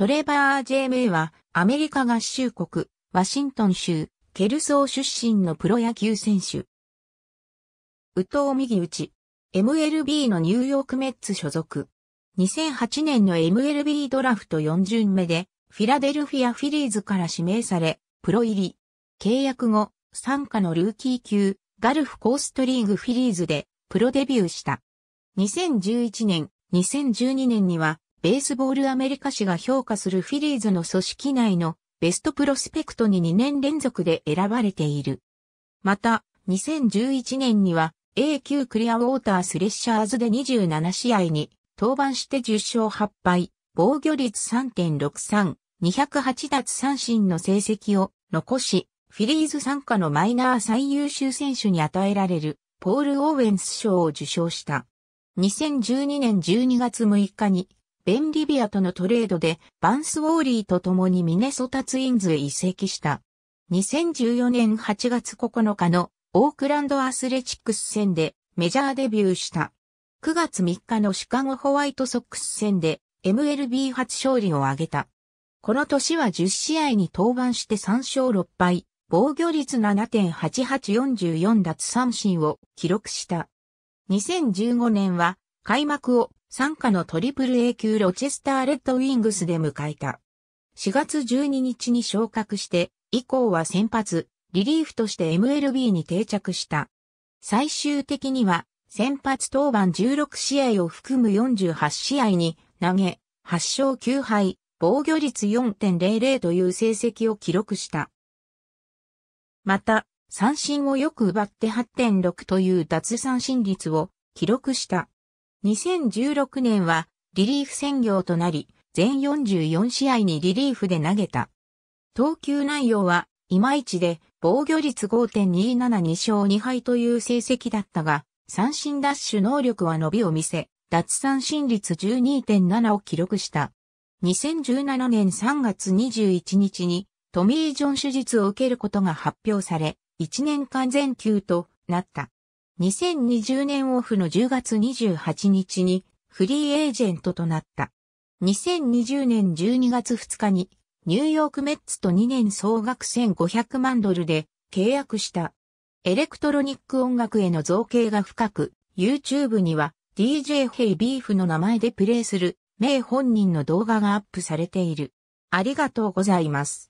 トレバー・ジェー・ムイは、アメリカ合衆国、ワシントン州、ケルソー出身のプロ野球選手。宇藤右打ち。MLB のニューヨークメッツ所属。2008年の MLB ドラフト4巡目で、フィラデルフィア・フィリーズから指名され、プロ入り。契約後、参加のルーキー級、ガルフコーストリーグフィリーズで、プロデビューした。2011年、2012年には、ベースボールアメリカ誌が評価するフィリーズの組織内のベストプロスペクトに2年連続で選ばれている。また、2011年には A 級クリアウォータースレッシャーズで27試合に登板して10勝8敗、防御率3.63、208奪三振の成績を残し、フィリーズ参加のマイナー最優秀選手に与えられるポール・オーウェンス賞を受賞した。2012年12月6日にベン・リビアとのトレードでバンス・ウォーリーと共にミネソタツインズへ移籍した。2014年8月9日のオークランドアスレチックス戦でメジャーデビューした。9月3日のシカゴホワイトソックス戦で MLB 初勝利を挙げた。この年は10試合に登板して3勝6敗、防御率7.8844奪三振を記録した。2015年は開幕を参加のトリプル A 級ロチェスターレッドウィングスで迎えた。4月12日に昇格して、以降は先発、リリーフとして MLB に定着した。最終的には、先発登板16試合を含む48試合に投げ、8勝9敗、防御率4.00という成績を記録した。また、三振をよく奪って8.6という脱三振率を記録した。2016年はリリーフ専業となり、全44試合にリリーフで投げた。投球内容はいまいちで防御率5.272勝2敗という成績だったが、三振ダッシュ能力は伸びを見せ、脱三振率12.7を記録した。2017年3月21日にトミー・ジョン手術を受けることが発表され、1年間全休となった。2020年オフの10月28日にフリーエージェントとなった。2020年12月2日にニューヨークメッツと2年総額1500万ドルで契約した。エレクトロニック音楽への造形が深く、YouTube には DJ ヘイビーフの名前でプレイする名本人の動画がアップされている。ありがとうございます。